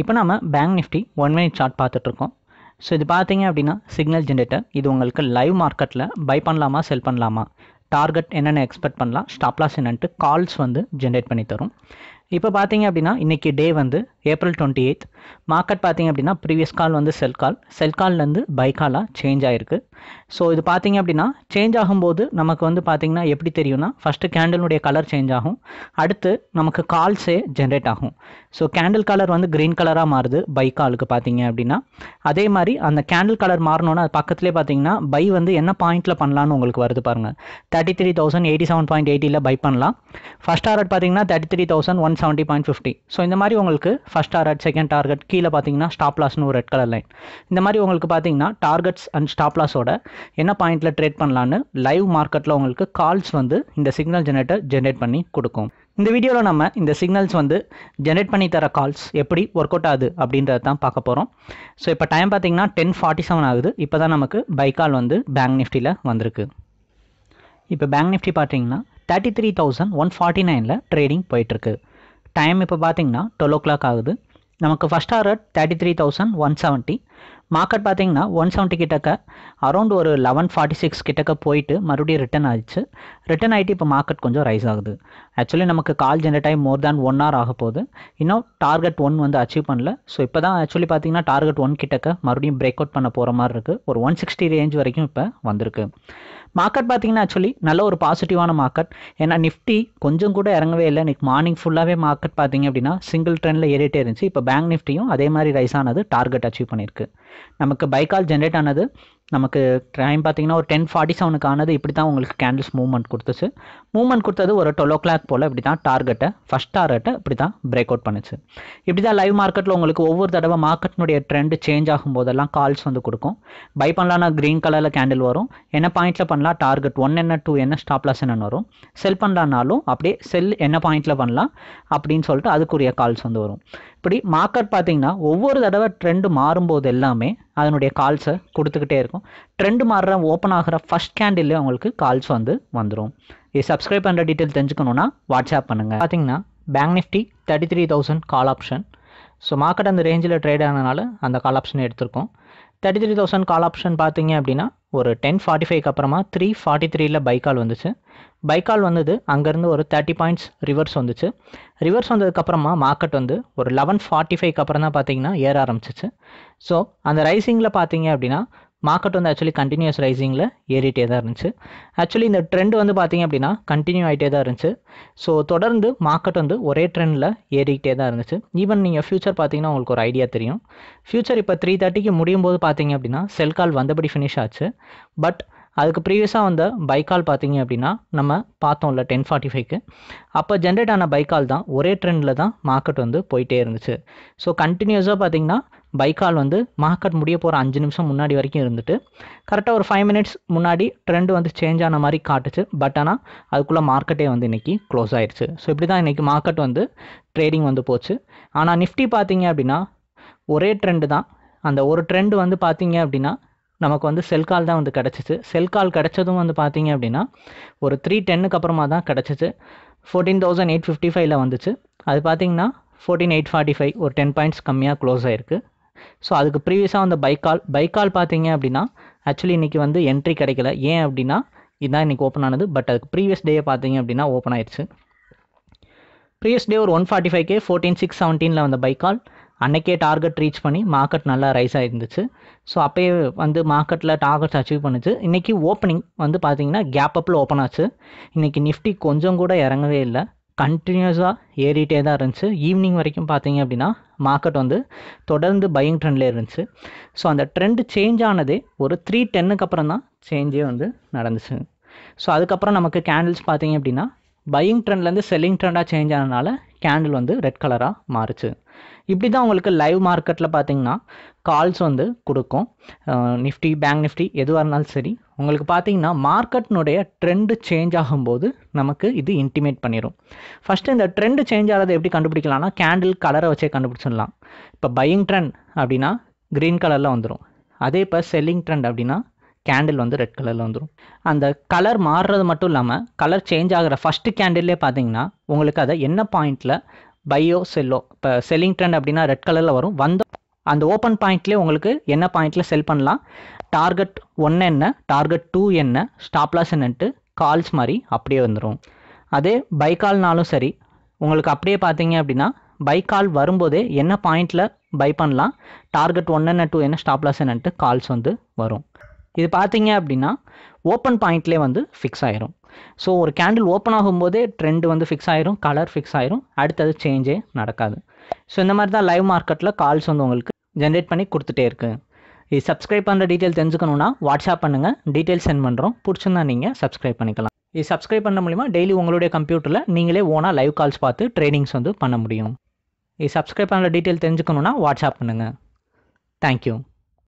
இப்போ நம்ம bank Nifty one minute chart பார்த்துட்ருக்கோம் ஸோ இது பார்த்தீங்க அப்படின்னா சிக்னல் ஜென்ரேட்டர் இது உங்களுக்கு லைவ் மார்க்கெட்டில் பை பண்ணலாமா செல் பண்ணலாமா டார்கெட் என்னென்ன எக்ஸ்பெக்ட் பண்ணலாம் ஸ்டாப்லாஸ் என்னன்ட்டு கால்ஸ் வந்து ஜென்ரேட் பண்ணி தரும் இப்போ பார்த்தீங்க அப்படின்னா இன்றைக்கி டே வந்து ஏப்ரல் டுவெண்ட்டி எயித் மார்க்கெட் பார்த்தீங்க அப்படின்னா ப்ரீவியஸ் கால் வந்து செல் கால் செல் கால்லேருந்து பை காலாக சேஞ்ச் ஆகிருக்கு ஸோ இது பார்த்தீங்க அப்படின்னா சேஞ்ச் ஆகும்போது நமக்கு வந்து பார்த்திங்கன்னா எப்படி தெரியும்னா ஃபஸ்ட்டு கேண்டலுடைய கலர் சேஞ்ச் ஆகும் அடுத்து நமக்கு கால்ஸே ஜென்ரேட் ஆகும் ஸோ கேண்டில் கலர் வந்து க்ரீன் கலராக மாறுது பை காலுக்கு பார்த்தீங்க அப்படின்னா அதே மாதிரி அந்த கேண்டில் கலர் மாறணுன்னா அது பக்கத்துலேயே பார்த்தீங்கன்னா பை வந்து என்ன பாயிண்ட்டில் பண்ணலான்னு உங்களுக்கு வருது பாருங்கள் thirty three thousand eighty seven point எயிட்டியில் பை பண்ணலாம் ஃபஸ்ட் ஆர்ட் பார்த்தீங்கன்னா thirty three thousand one one seventy point fifty so இந்த மாதிரி உங்களுக்கு ஃபஸ்ட் டார்கெட் செகண்ட் டார்கெட் கீழே பார்த்தீங்கன்னா ஸ்டாப் லாஸ்னு ஒரு ரெட் கலர் லைன் இந்த மாதிரி உங்களுக்கு பார்த்தீங்கன்னா டார்கெட்ஸ் அண்ட் ஸ்டாப் லாஸோட என்ன பாயிண்ட்டில் ட்ரேட் பண்ணலான்னு லைவ் மார்க்கெட்டில் உங்களுக்கு கால்ஸ் வந்து இந்த சிக்னல் ஜெனரேட்டர் ஜென்ரேட் பண்ணி கொடுக்கும் இந்த வீடியோவில் நம்ம இந்த சிக்னல்ஸ் வந்து ஜென்ரேட் பண்ணி தர கால்ஸ் எப்படி ஒர்க் அவுட் ஆகுது அப்படின்றத தான் பார்க்க போகிறோம் ஸோ இப்போ டைம் பார்த்தீங்கன்னா டென் ஃபார்ட்டி செவன் ஆகுது இப்போ தான் நமக்கு பை கால் வந்து பேங்க் நிஃப்டியில் வந்திருக்கு இப்போ பேங்க் நிஃப்டி பார்த்தீங்கன்னா thirty three thousand one forty நைனில் ட்ரேடிங் போயிட்டுருக்கு டைம் இப்போ பார்த்தீங்கன்னா டுவெல் ஓ கிளாக் ஆகுது நமக்கு first order thirty three thousand one seventy market பார்த்தீங்கன்னா ஒன் செவன்ட்டி கிட்டக்க அரௌண்ட் ஒரு லெவன் ஃபார்ட்டி சிக்ஸ் கிட்டக்க போயிட்டு மறுபடியும் ரிட்டன் ஆயிடுச்சு ரிட்டன் ஆகிட்டு இப்போ மார்க்கெட் கொஞ்சம் ரைஸ் ஆகுது ஆக்சுவலி நமக்கு கால் ஜென்ரேட் ஆகி மோர் தேன் ஒன் ஹவர் ஆக போகுது இன்னும் டார்கெட் ஒன் வந்து அச்சீவ் பண்ணல ஸோ இப்போ தான் ஆக்சுவலி பார்த்தீங்கன்னா டார்கெட் ஒன் கிட்டக்க மறுபடியும் பிரேக் அவுட் பண்ண போகிற மாதிரி இருக்குது ஒரு ஒன் சிக்ஸ்டி ரேஞ்ச் வரைக்கும் இப்போ வந்திருக்கு மார்க்கெட் பார்த்தீங்கன்னா ஆக்சுவலி நல்ல ஒரு பாசிட்டிவான மார்க்கெட் ஏன்னா நிஃப்டி கொஞ்சம் கூட இறங்கவே இல்லை இன்னைக்கு மார்னிங் ஃபுல்லாகவே மார்க்கெட் பார்த்தீங்க அப்படின்னா சிங்கிள் ட்ரெண்டில் ஏறிட்டே இருந்துச்சு இப்போ பேங்க் நிஃப்டியும் அதே மாதிரி ரைஸ் ஆனது டார்கெட் அச்சீவ் பண்ணியிருக்கு நமக்கு பைக்கால் ஜென்ரேட் ஆனது நமக்கு டைம் பார்த்தீங்கன்னா ஒரு டென் ஃபார்ட்டி செவனுக்கு ஆனது இப்படி தான் உங்களுக்கு கேண்டில்ஸ் மூவ்மெண்ட் கொடுத்துச்சு மூவ்மெண்ட் கொடுத்தது ஒரு டுவெல் ஓ கிளாக் போல் இப்படி தான் டார்கெட்டை ஃபஸ்ட் டார்கெட்டை இப்படி தான் பிரேக் அவுட் பண்ணுச்சு இப்படி தான் லைவ் மார்க்கெட்டில் உங்களுக்கு ஒவ்வொரு தடவை மார்க்கெட்னுடைய ட்ரெண்ட் சேஞ்ச் ஆகும் போதெல்லாம் கால்ஸ் வந்து கொடுக்கும் பை பண்ணலாம்னா க்ரீன் கலரில் கேண்டில் வரும் என்ன பாயிண்ட்டில் பண்ணலாம் டார்கெட் ஒன் என்ன டூ என்ன ஸ்டாப்லாஸ் என்னன்னு வரும் செல் பண்ணலான்னாலும் அப்படியே செல் என்ன பாயிண்ட்டில் பண்ணலாம் அப்படின்னு சொல்லிட்டு அதுக்குரிய கால்ஸ் வந்து வரும் இப்படி மார்க்கெட் பார்த்தீங்கன்னா ஒவ்வொரு தடவை ட்ரெண்டு மாறும்போது எல்லாமே அதனுடைய கால்ஸை கொடுத்துக்கிட்டே இருக்கும் ட்ரெண்டு மாறுற ஓப்பன் ஆகிற ஃபஸ்ட் கேண்டில்லே உங்களுக்கு கால்ஸ் வந்து வந்துடும் இது சப்ஸ்கிரைப் பண்ணுற டீட்டெயில் தெரிஞ்சுக்கணுன்னா வாட்ஸ்அப் பண்ணுங்கள் பார்த்தீங்கன்னா bank Nifty thirty three thousand call option so market அந்த ரேஞ்சில் ட்ரேட் ஆனதுனால அந்த கால் ஆப்ஷன் எடுத்திருக்கோம் thirty three thousand call option பார்த்தீங்க அப்படின்னா ஒரு டென் ஃபார்ட்டி ஃபைவ்க்கு அப்புறமா த்ரீ ஃபார்ட்டி த்ரீல பைக்கால் வந்துச்சு பைக்கால் வந்தது அங்கேருந்து ஒரு தேர்ட்டி பாயிண்ட்ஸ் ரிவர்ஸ் வந்துச்சு ரிவர்ஸ் வந்ததுக்கப்புறமா மார்க்கெட் வந்து ஒரு லெவன் ஃபார்ட்டி ஃபைவ்க்கு அப்புறம் தான் பார்த்தீங்கன்னா ஏற ஆரம்பிச்சிச்சு ஸோ அந்த ரைசிங்கில் பார்த்தீங்க அப்படின்னா மார்க்கெட் வந்து ஆக்சுவலி கண்டினியூஸ் ரைசிங்கில் ஏறிட்டே தான் இருந்துச்சு ஆக்சுவலி இந்த ட்ரெண்ட் வந்து பார்த்திங்க அப்படின்னா கண்டினியூ ஆகிட்டே தான் இருந்துச்சு ஸோ தொடர்ந்து மார்க்கெட் வந்து ஒரே ட்ரெண்டில் ஏறிக்கிட்டே தான் இருந்துச்சு ஈவன் நீங்கள் ஃப்யூச்சர் பார்த்தீங்கன்னா உங்களுக்கு ஒரு ஐடியா தெரியும் ஃப்யூச்சர் இப்போ த்ரீ தேர்ட்டிக்கு முடியும் போது பார்த்தீங்க அப்படின்னா செல் கால் வந்தபடி ஃபினிஷ் ஆச்சு பட் அதுக்கு ப்ரீவியஸாக வந்த பைக்கால் பார்த்தீங்க அப்படின்னா நம்ம பார்த்தோம்ல டென் ஃபார்ட்டி ஃபைவ்க்கு அப்போ ஜென்ரேட் ஆன பைக்கால் தான் ஒரே ட்ரெண்டில் தான் மார்க்கெட் வந்து போயிட்டே இருந்துச்சு ஸோ கண்டினியூஸாக பார்த்தீங்கன்னா பைக்கால் வந்து மார்க்கெட் முடிய போகிற அஞ்சு நிமிஷம் முன்னாடி வரைக்கும் இருந்துட்டு கரெக்டாக ஒரு ஃபைவ் மினிட்ஸ் முன்னாடி ட்ரெண்ட் வந்து சேஞ்ச் ஆன மாதிரி காட்டுச்சு பட் ஆனால் அதுக்குள்ளே மார்க்கெட்டே வந்து இன்றைக்கி க்ளோஸ் ஆயிடுச்சு ஸோ இப்படி தான் இன்றைக்கி மார்க்கெட் வந்து ட்ரேடிங் வந்து போச்சு ஆனால் நிஃப்டி பார்த்தீங்க அப்படின்னா ஒரே ட்ரெண்டு தான் அந்த ஒரு ட்ரெண்டு வந்து பார்த்தீங்க அப்படின்னா நமக்கு வந்து செல் கால் தான் வந்து கிடச்சிச்சு செல் கால் கிடச்சதும் வந்து பார்த்தீங்க அப்படின்னா ஒரு த்ரீ டென்னுக்கு அப்புறமா தான் கிடச்சிச்சு ஃபோர்டீன் தௌசண்ட் எயிட் ஃபிஃப்டி ஃபைவ்ல வந்துச்சு அது பார்த்தீங்கன்னா ஃபோர்டீன் எயிட் ஃபார்ட்டி ஃபைவ் ஒரு டென் பாயிண்ட்ஸ் கம்மியாக க்ளோஸ் ஆயிருக்கு ஸோ அதுக்கு ப்ரீவியஸாக வந்த பைக்கால் பைக்கால் பார்த்தீங்க அப்படின்னா ஆக்சுவலி இன்றைக்கி வந்து என்ட்ரி கிடைக்கல ஏன் அப்படின்னா இதுதான் இன்றைக்கி ஓப்பன் ஆனது பட் அதுக்கு ப்ரீவியஸ் டே பார்த்தீங்க அப்படின்னா ஓப்பன் ஆயிடுச்சு ப்ரீவியஸ் டே ஒரு one forty five K fourteen six செவன்டீனில் வந்த பைக்கால் அன்றைக்கே டார்கெட் ரீச் பண்ணி மார்க்கெட் நல்லா ரைஸ் ஆகிருந்துச்சு ஸோ அப்போயே வந்து மார்க்கெட்டில் டார்கெட்ஸ் அச்சீவ் பண்ணுச்சு இன்றைக்கி ஓப்பனிங் வந்து பார்த்தீங்கன்னா கேப் அப்பில் ஓப்பன் ஆச்சு இன்றைக்கி நிஃப்டி கொஞ்சம் கூட இறங்கவே இல்லை கண்டினியூஸாக ஏறிட்டே தான் இருந்துச்சு ஈவினிங் வரைக்கும் பார்த்தீங்க அப்படின்னா மார்க்கெட் வந்து தொடர்ந்து பையிங் ட்ரெண்டில் இருந்துச்சு ஸோ அந்த ட்ரெண்டு சேஞ்ச் ஆனதே ஒரு த்ரீ டென்னுக்கு அப்புறம் தான் சேஞ்சே வந்து நடந்துச்சு ஸோ அதுக்கப்புறம் நமக்கு கேண்டில்ஸ் பார்த்தீங்க அப்படின்னா பையிங் ட்ரெண்ட்லேருந்து செல்லிங் ட்ரெண்டாக சேஞ்ச் ஆனதுனால கேண்டில் வந்து ரெட் கலராக மாறுச்சு இப்படி தான் உங்களுக்கு லைவ் மார்க்கெட்டில் பார்த்தீங்கன்னா கால்ஸ் வந்து கொடுக்கும் நிஃப்டி பேங்க் நிஃப்டி எதுவாக இருந்தாலும் சரி உங்களுக்கு பார்த்தீங்கன்னா மார்க்கெட்னுடைய ட்ரெண்டு சேஞ்ச் ஆகும்போது நமக்கு இது இன்டிமேட் பண்ணிடும் ஃபஸ்ட்டு இந்த ட்ரெண்டு சேஞ்ச் ஆகிறத எப்படி கண்டுபிடிக்கலாம்னா கேண்டில் கலரை வச்சே கண்டுபிடிச்சிடலாம் இப்போ பையிங் ட்ரெண்ட் அப்படின்னா க்ரீன் கலரில் வந்துடும் அதே இப்போ செல்லிங் ட்ரெண்ட் அப்படின்னா கேண்டில் வந்து ரெட் கலரில் வந்துடும் அந்த கலர் மாறுறது மட்டும் இல்லாமல் கலர் சேஞ்ச் ஆகிற ஃபஸ்ட்டு கேண்டில்லே பார்த்தீங்கன்னா உங்களுக்கு அதை என்ன பாயிண்டில் பையோ செல்லோ இப்போ செல்லிங் ட்ரெண்ட் அப்படின்னா ரெட் கலரில் வரும் வந்த அந்த ஓப்பன் பாயிண்ட்லேயே உங்களுக்கு என்ன பாயிண்ட்டில் செல் பண்ணலாம் டார்கெட் ஒன்று என்ன டார்கெட் டூ என்ன ஸ்டாப்லாஸ் என்னன்ட்டு கால்ஸ் மாதிரி அப்படியே வந்துடும் அதே பைக்கால்னாலும் சரி உங்களுக்கு அப்படியே பார்த்தீங்க அப்படின்னா பைக்கால் வரும்போதே என்ன பாயிண்ட்டில் பை பண்ணலாம் டார்கெட் ஒன் என்ன டூ என்ன ஸ்டாப்லாஸ் என்னன்ட்டு கால்ஸ் வந்து வரும் இது பார்த்தீங்க அப்படின்னா ஓப்பன் பாயிண்ட்லேயே வந்து ஃபிக்ஸ் ஆயிரும் ஸோ ஒரு கேண்டில் ஓப்பன் ஆகும்போதே ட்ரெண்ட் வந்து ஃபிக்ஸ் ஆயிரும் கலர் ஃபிக்ஸ் ஆயிரும் அடுத்தது சேஞ்சே நடக்காது ஸோ இந்த மாதிரி தான் லைவ் மார்க்கெட்டில் கால்ஸ் வந்து உங்களுக்கு ஜென்ரேட் பண்ணி கொடுத்துட்டே இருக்குது இது சப்ஸ்கிரைப் பண்ணுற டீட்டெயில் தெரிஞ்சுக்கணுன்னா வாட்ஸ்அப் பண்ணுங்கள் டீட்டெயில் சென்ட் பண்ணுறோம் பிடிச்சிருந்தா நீங்கள் சப்ஸ்கிரைப் பண்ணிக்கலாம் இது சப்ஸ்கிரைப் பண்ண மூலிமா டெய்லி உங்களுடைய கம்ப்யூட்டரில் நீங்களே ஓனாக லைவ் கால்ஸ் பார்த்து ட்ரைனிங்ஸ் வந்து பண்ண முடியும் இது சப்ஸ்கிரைப் பண்ணுற டீட்டெயில் தெரிஞ்சுக்கணுன்னா வாட்ஸ்அப் பண்ணுங்கள் தேங்க்யூ